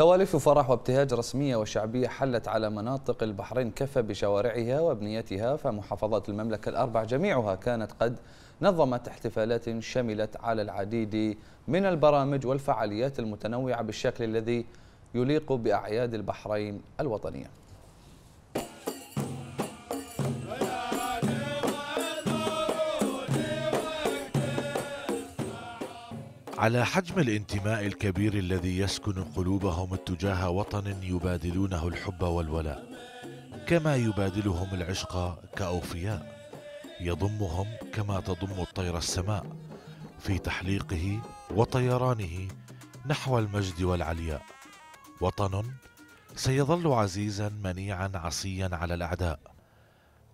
توالف فرح وابتهاج رسمية وشعبية حلت على مناطق البحرين كفى بشوارعها وابنيتها فمحافظات المملكة الأربع جميعها كانت قد نظمت احتفالات شملت على العديد من البرامج والفعاليات المتنوعة بالشكل الذي يليق بأعياد البحرين الوطنية على حجم الانتماء الكبير الذي يسكن قلوبهم اتجاه وطن يبادلونه الحب والولاء كما يبادلهم العشق كاوفياء يضمهم كما تضم الطير السماء في تحليقه وطيرانه نحو المجد والعلياء وطن سيظل عزيزا منيعا عصيا على الاعداء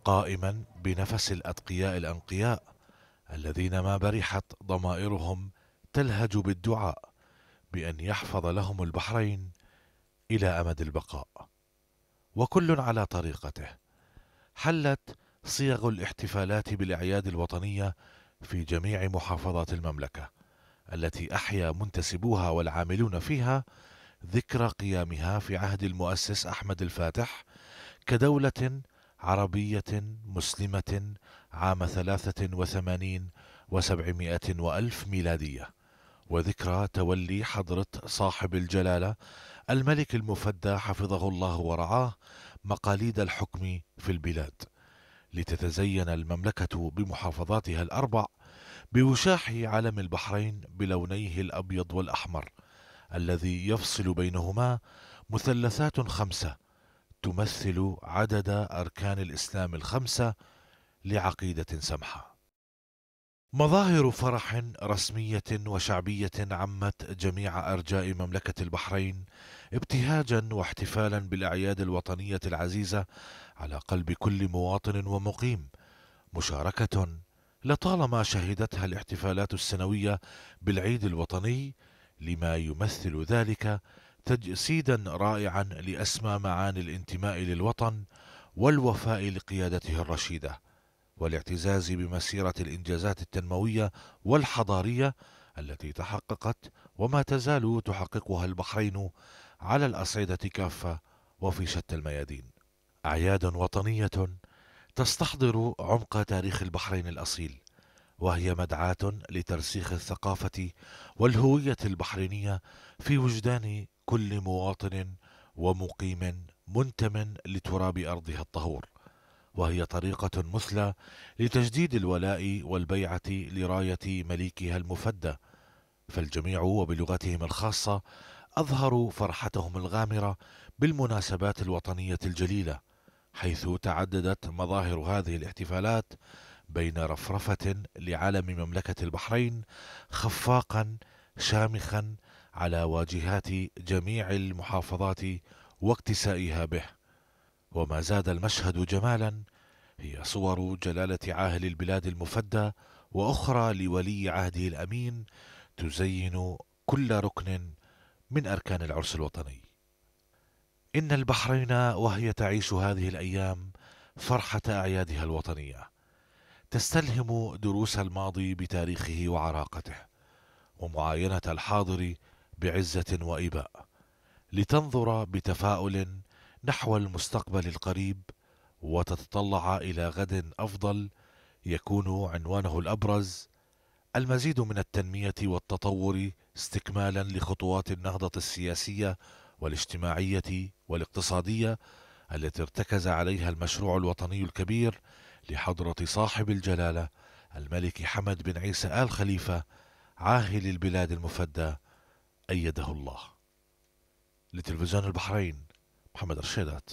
قائما بنفس الاتقياء الانقياء الذين ما برحت ضمائرهم تلهج بالدعاء بأن يحفظ لهم البحرين إلى أمد البقاء وكل على طريقته حلت صيغ الاحتفالات بالأعياد الوطنية في جميع محافظات المملكة التي أحيا منتسبوها والعاملون فيها ذكرى قيامها في عهد المؤسس أحمد الفاتح كدولة عربية مسلمة عام ثلاثة وثمانين وسبعمائة وألف ميلادية وذكرى تولي حضرة صاحب الجلالة الملك المفدى حفظه الله ورعاه مقاليد الحكم في البلاد لتتزين المملكة بمحافظاتها الأربع بوشاح علم البحرين بلونيه الأبيض والأحمر الذي يفصل بينهما مثلثات خمسة تمثل عدد أركان الإسلام الخمسة لعقيدة سمحة مظاهر فرح رسمية وشعبية عمت جميع أرجاء مملكة البحرين ابتهاجا واحتفالا بالأعياد الوطنية العزيزة على قلب كل مواطن ومقيم مشاركة لطالما شهدتها الاحتفالات السنوية بالعيد الوطني لما يمثل ذلك تجسيدا رائعا لأسمى معاني الانتماء للوطن والوفاء لقيادته الرشيده والاعتزاز بمسيرة الإنجازات التنموية والحضارية التي تحققت وما تزال تحققها البحرين على الأصعدة كافة وفي شتى الميادين. أعياد وطنية تستحضر عمق تاريخ البحرين الأصيل، وهي مدعاة لترسيخ الثقافة والهوية البحرينية في وجدان كل مواطن ومقيم منتم لتراب أرضها الطهور. وهي طريقة مثلى لتجديد الولاء والبيعة لراية مليكها المفدى فالجميع وبلغتهم الخاصة أظهروا فرحتهم الغامرة بالمناسبات الوطنية الجليلة حيث تعددت مظاهر هذه الاحتفالات بين رفرفة لعلم مملكة البحرين خفاقا شامخا على واجهات جميع المحافظات واكتسائها به وما زاد المشهد جمالا هي صور جلالة عاهل البلاد المفدى وأخرى لولي عهده الأمين تزين كل ركن من أركان العرس الوطني إن البحرين وهي تعيش هذه الأيام فرحة أعيادها الوطنية تستلهم دروس الماضي بتاريخه وعراقته ومعاينة الحاضر بعزة وإباء لتنظر بتفاؤل نحو المستقبل القريب وتتطلع الى غد افضل يكون عنوانه الابرز المزيد من التنميه والتطور استكمالا لخطوات النهضه السياسيه والاجتماعيه والاقتصاديه التي ارتكز عليها المشروع الوطني الكبير لحضره صاحب الجلاله الملك حمد بن عيسى ال خليفه عاهل البلاد المفدى ايده الله لتلفزيون البحرين מוחמד אלשדאת.